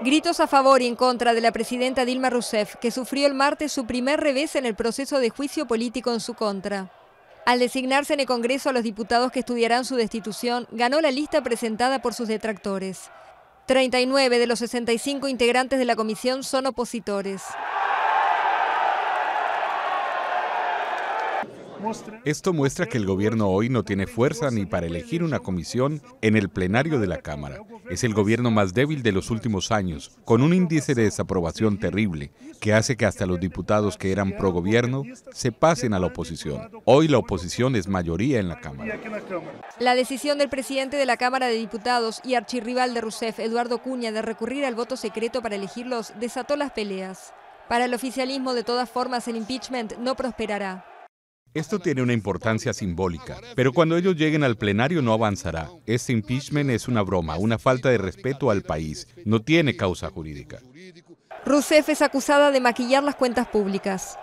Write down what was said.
Gritos a favor y en contra de la presidenta Dilma Rousseff, que sufrió el martes su primer revés en el proceso de juicio político en su contra. Al designarse en el Congreso a los diputados que estudiarán su destitución, ganó la lista presentada por sus detractores. 39 de los 65 integrantes de la comisión son opositores. Esto muestra que el gobierno hoy no tiene fuerza ni para elegir una comisión en el plenario de la Cámara. Es el gobierno más débil de los últimos años, con un índice de desaprobación terrible, que hace que hasta los diputados que eran pro gobierno se pasen a la oposición. Hoy la oposición es mayoría en la Cámara. La decisión del presidente de la Cámara de Diputados y archirrival de Rousseff, Eduardo Cuña, de recurrir al voto secreto para elegirlos desató las peleas. Para el oficialismo, de todas formas, el impeachment no prosperará. Esto tiene una importancia simbólica, pero cuando ellos lleguen al plenario no avanzará. Este impeachment es una broma, una falta de respeto al país. No tiene causa jurídica. Rousseff es acusada de maquillar las cuentas públicas.